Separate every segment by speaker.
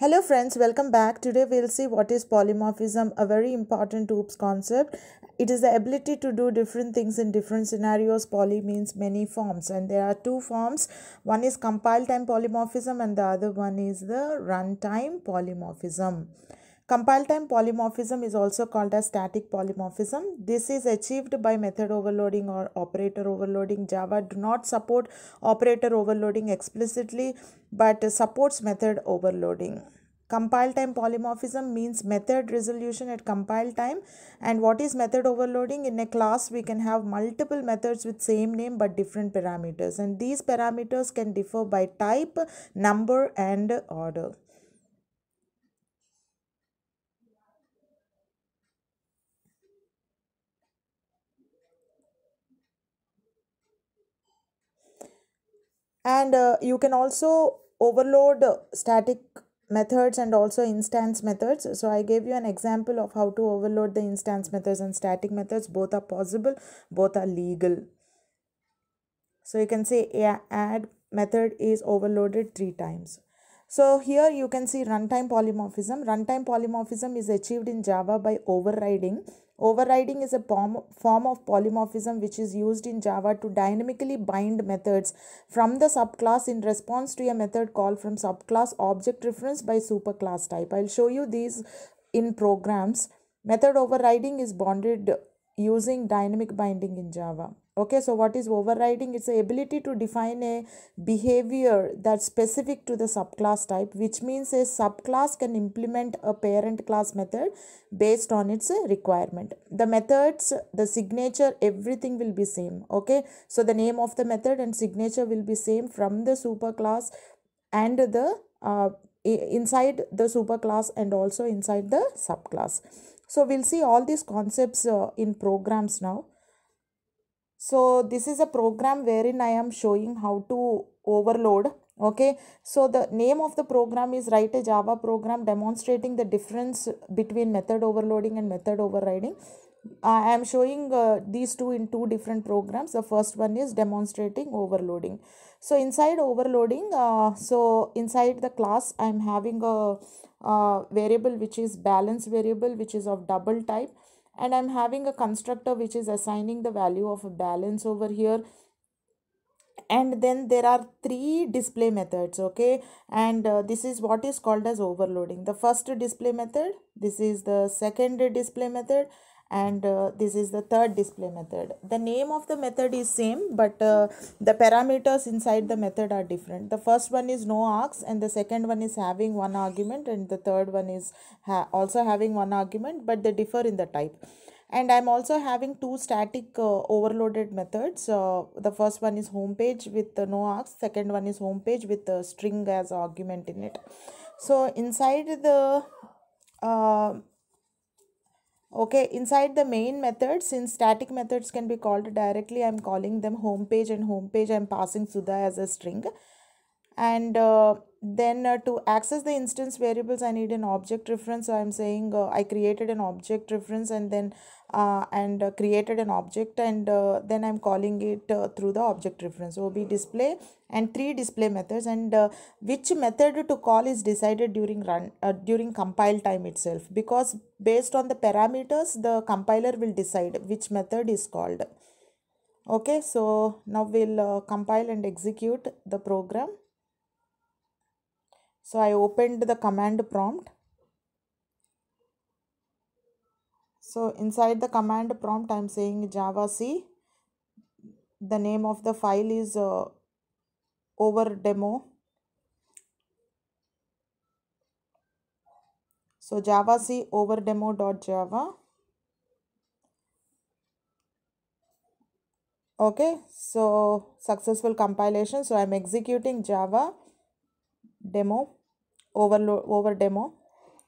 Speaker 1: Hello friends, welcome back. Today we'll see what is polymorphism, a very important OOPS concept. It is the ability to do different things in different scenarios. Poly means many forms and there are two forms. One is compile time polymorphism and the other one is the runtime polymorphism. Compile time polymorphism is also called as static polymorphism. This is achieved by method overloading or operator overloading. Java do not support operator overloading explicitly but supports method overloading. Compile time polymorphism means method resolution at compile time and what is method overloading? In a class we can have multiple methods with same name but different parameters and these parameters can differ by type, number and order. and uh, you can also overload static methods and also instance methods so i gave you an example of how to overload the instance methods and static methods both are possible both are legal so you can say yeah, add method is overloaded three times so here you can see runtime polymorphism runtime polymorphism is achieved in java by overriding Overriding is a form of polymorphism which is used in Java to dynamically bind methods from the subclass in response to a method call from subclass object reference by superclass type. I'll show you these in programs. Method overriding is bonded using dynamic binding in Java okay so what is overriding it's the ability to define a behavior that's specific to the subclass type which means a subclass can implement a parent class method based on its uh, requirement the methods the signature everything will be same okay so the name of the method and signature will be same from the superclass and the uh, inside the superclass and also inside the subclass so we'll see all these concepts uh, in programs now so this is a program wherein i am showing how to overload okay so the name of the program is write a java program demonstrating the difference between method overloading and method overriding i am showing uh, these two in two different programs the first one is demonstrating overloading so inside overloading uh, so inside the class i am having a, a variable which is balance variable which is of double type and I'm having a constructor which is assigning the value of a balance over here and then there are three display methods okay and uh, this is what is called as overloading the first display method this is the second display method and uh, this is the third display method the name of the method is same but uh, the parameters inside the method are different the first one is no args and the second one is having one argument and the third one is ha also having one argument but they differ in the type and i'm also having two static uh, overloaded methods uh, the first one is home page with uh, no args second one is home page with the string as argument in it so inside the uh, okay inside the main method since static methods can be called directly i'm calling them home page and home page i'm passing sudha as a string and uh, then uh, to access the instance variables i need an object reference so i'm saying uh, i created an object reference and then uh, and uh, created an object and uh, then i'm calling it uh, through the object reference ob display and three display methods and uh, which method to call is decided during run during compile time itself because based on the parameters the compiler will decide which method is called okay so now we'll compile and execute the program so I opened the command prompt. So inside the command prompt, I'm saying Java C. The name of the file is uh, over demo. So Java C over demo dot Java. Okay, so successful compilation. So I'm executing Java demo overload over demo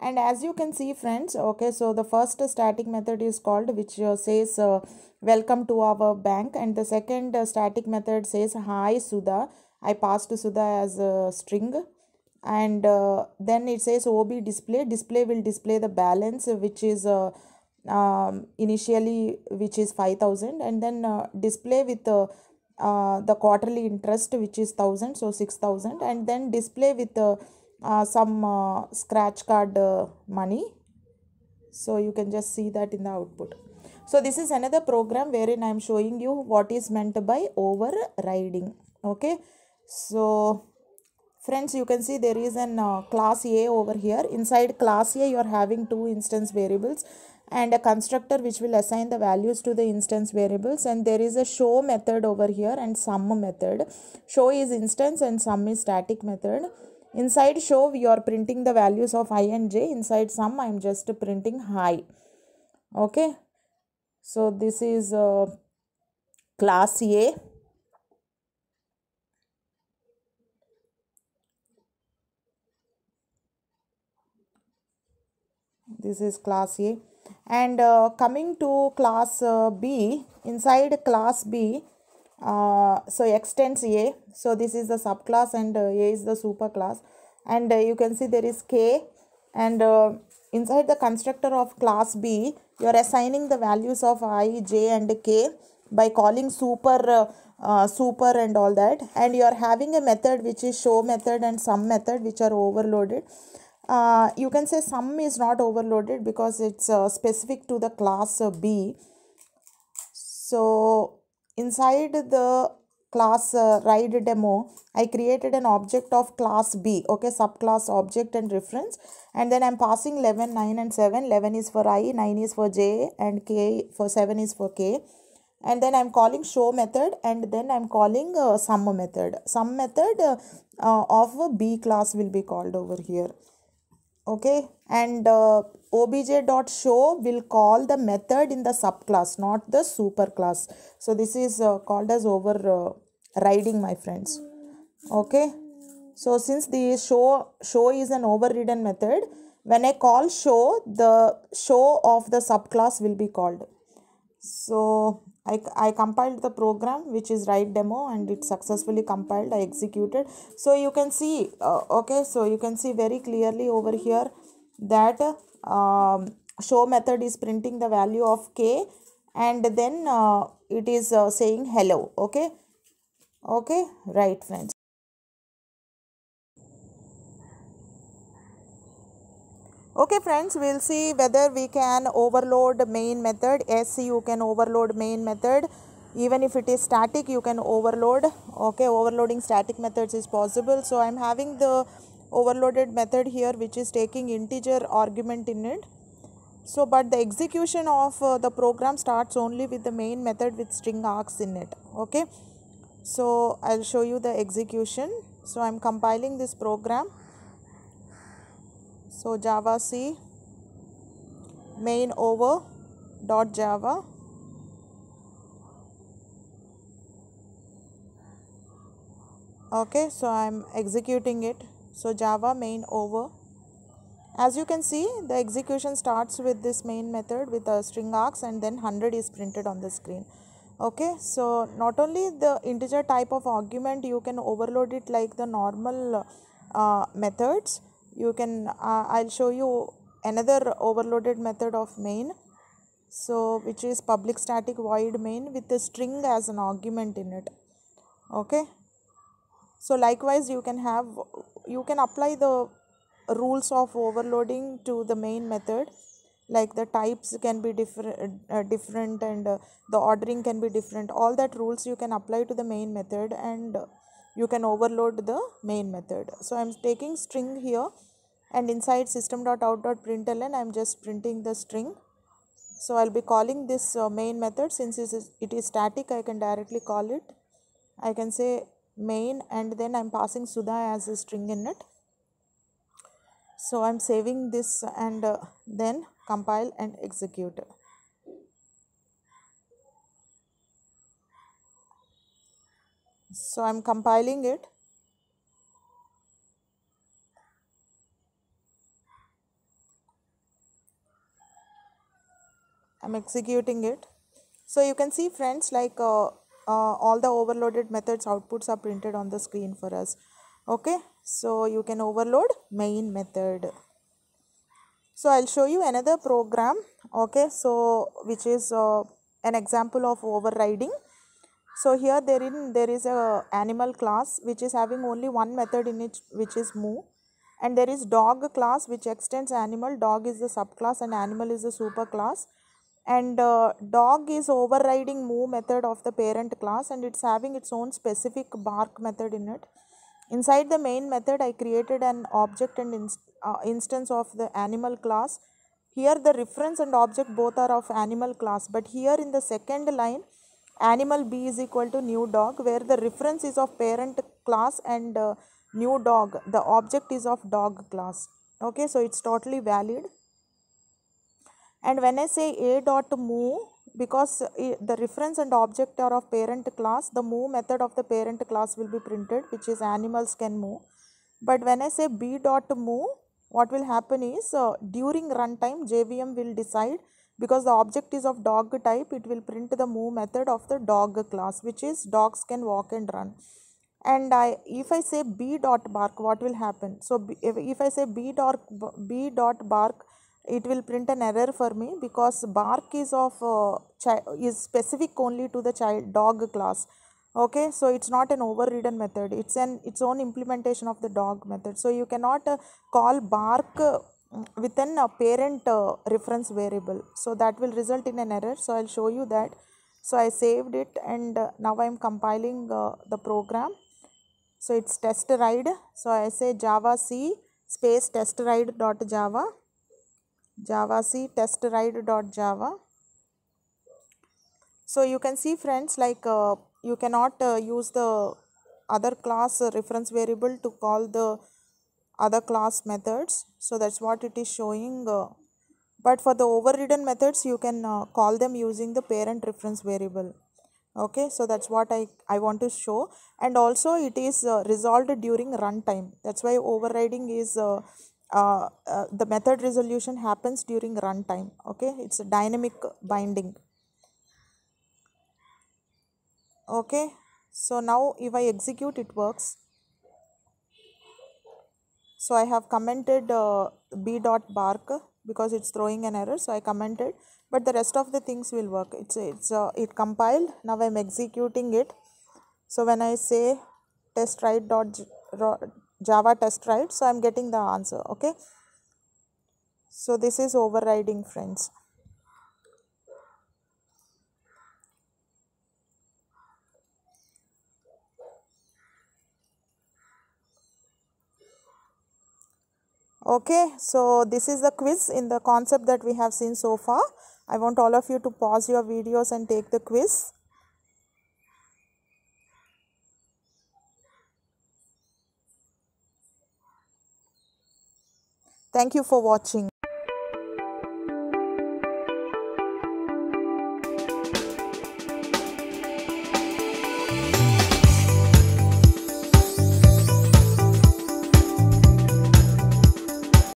Speaker 1: and as you can see friends okay so the first static method is called which uh, says uh, welcome to our bank and the second uh, static method says hi Sudha I passed Sudha as a string and uh, then it says OB display display will display the balance which is uh, um, initially which is 5000 and then uh, display with uh, uh, the quarterly interest which is 1000 so 6000 and then display with uh, uh, some uh, scratch card uh, money so you can just see that in the output so this is another program wherein i am showing you what is meant by overriding okay so friends you can see there is an uh, class a over here inside class a you are having two instance variables and a constructor which will assign the values to the instance variables and there is a show method over here and sum method show is instance and sum is static method inside show we are printing the values of i and j inside sum i am just printing high okay so this is uh, class a this is class A and uh, coming to class uh, b inside class b uh, so extends a so this is the subclass and uh, a is the superclass and uh, you can see there is k and uh, inside the constructor of class b you are assigning the values of i j and k by calling super super and all that and you are having a method which is show method and sum method which are overloaded uh, you can say sum is not overloaded because it's uh, specific to the class uh, B. So inside the class uh, ride demo, I created an object of class B, okay, subclass object and reference. And then I'm passing 11, 9 and 7. 11 is for I, 9 is for J and K for 7 is for K. And then I'm calling show method and then I'm calling uh, sum method. Sum method uh, of B class will be called over here okay and uh, obj.show will call the method in the subclass not the superclass so this is uh, called as overriding uh, my friends okay so since the show show is an overridden method when i call show the show of the subclass will be called so I, I compiled the program which is write demo and it successfully compiled I executed so you can see uh, okay so you can see very clearly over here that um, show method is printing the value of k and then uh, it is uh, saying hello okay okay right friends okay friends we'll see whether we can overload main method yes you can overload main method even if it is static you can overload okay overloading static methods is possible so i'm having the overloaded method here which is taking integer argument in it so but the execution of uh, the program starts only with the main method with string args in it okay so i'll show you the execution so i'm compiling this program so java c main over dot java okay so i'm executing it so java main over as you can see the execution starts with this main method with a string args and then 100 is printed on the screen okay so not only the integer type of argument you can overload it like the normal uh, methods you can uh, I'll show you another overloaded method of main so which is public static void main with a string as an argument in it okay so likewise you can have you can apply the rules of overloading to the main method like the types can be different uh, different and uh, the ordering can be different all that rules you can apply to the main method and you can overload the main method. So I am taking string here and inside system.out.println I am just printing the string. So I will be calling this uh, main method since it is, it is static I can directly call it. I can say main and then I am passing Sudha as a string in it. So I am saving this and uh, then compile and execute. so I'm compiling it I'm executing it so you can see friends like uh, uh, all the overloaded methods outputs are printed on the screen for us okay so you can overload main method so I'll show you another program okay so which is uh, an example of overriding so here therein there is a animal class which is having only one method in it which is move and there is dog class which extends animal dog is the subclass and animal is the superclass and uh, dog is overriding move method of the parent class and it's having its own specific bark method in it inside the main method i created an object and inst uh, instance of the animal class here the reference and object both are of animal class but here in the second line animal b is equal to new dog where the reference is of parent class and uh, new dog the object is of dog class okay so it's totally valid and when i say a dot move because uh, the reference and object are of parent class the move method of the parent class will be printed which is animals can move but when i say b dot move what will happen is uh, during runtime jvm will decide because the object is of dog type it will print the move method of the dog class which is dogs can walk and run and I if I say b dot bark what will happen so if, if I say b dot b dot bark it will print an error for me because bark is of uh, is specific only to the child dog class okay so it's not an overridden method it's an its own implementation of the dog method so you cannot uh, call bark within a uh, parent uh, reference variable so that will result in an error so I'll show you that so I saved it and uh, now I'm compiling uh, the program so it's test ride so I say java c space test ride dot java java c test ride dot java so you can see friends like uh, you cannot uh, use the other class reference variable to call the other class methods so that's what it is showing uh, but for the overridden methods you can uh, call them using the parent reference variable okay so that's what i i want to show and also it is uh, resolved during runtime that's why overriding is uh, uh, uh, the method resolution happens during runtime okay it's a dynamic binding okay so now if i execute it works so i have commented uh, b dot bark because it's throwing an error so i commented but the rest of the things will work it's it's uh, it compiled now i'm executing it so when i say test right dot java test right so i'm getting the answer okay so this is overriding friends okay so this is the quiz in the concept that we have seen so far i want all of you to pause your videos and take the quiz thank you for watching